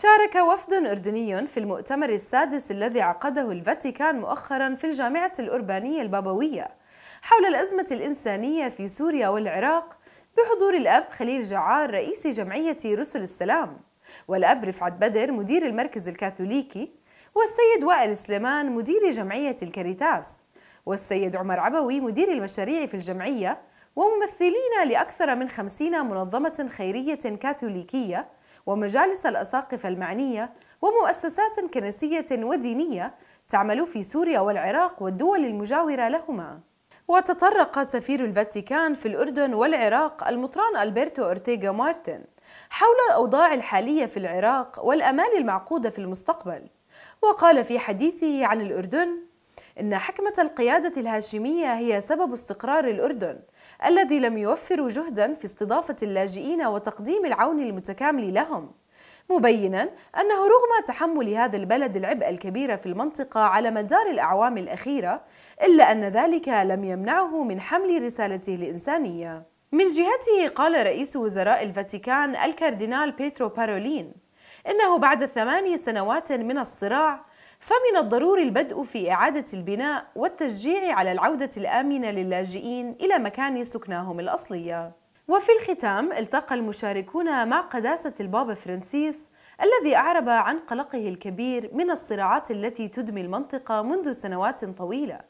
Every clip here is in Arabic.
شارك وفد أردني في المؤتمر السادس الذي عقده الفاتيكان مؤخرا في الجامعة الأربانية البابوية حول الأزمة الإنسانية في سوريا والعراق بحضور الأب خليل جعار رئيس جمعية رسل السلام والأب رفعت بدر مدير المركز الكاثوليكي والسيد وائل سليمان مدير جمعية الكاريتاس والسيد عمر عبوي مدير المشاريع في الجمعية وممثلين لأكثر من خمسين منظمة خيرية كاثوليكية ومجالس الأساقفة المعنية ومؤسسات كنسية ودينية تعمل في سوريا والعراق والدول المجاورة لهما وتطرق سفير الفاتيكان في الأردن والعراق المطران ألبرتو أورتيغا مارتن حول الأوضاع الحالية في العراق والأمال المعقودة في المستقبل وقال في حديثه عن الأردن إن حكمة القيادة الهاشمية هي سبب استقرار الأردن الذي لم يوفروا جهدا في استضافة اللاجئين وتقديم العون المتكامل لهم مبينا أنه رغم تحمل هذا البلد العبء الكبير في المنطقة على مدار الأعوام الأخيرة إلا أن ذلك لم يمنعه من حمل رسالته الإنسانية من جهته قال رئيس وزراء الفاتيكان الكاردينال بيترو بارولين إنه بعد ثماني سنوات من الصراع فمن الضروري البدء في إعادة البناء والتشجيع على العودة الآمنة للاجئين إلى مكان سكناهم الأصلية. وفي الختام التقى المشاركون مع قداسة البابا فرانسيس الذي أعرب عن قلقه الكبير من الصراعات التي تدمي المنطقة منذ سنوات طويلة،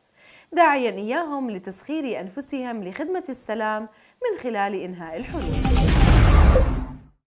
داعيا إياهم لتسخير أنفسهم لخدمة السلام من خلال إنهاء الحروب.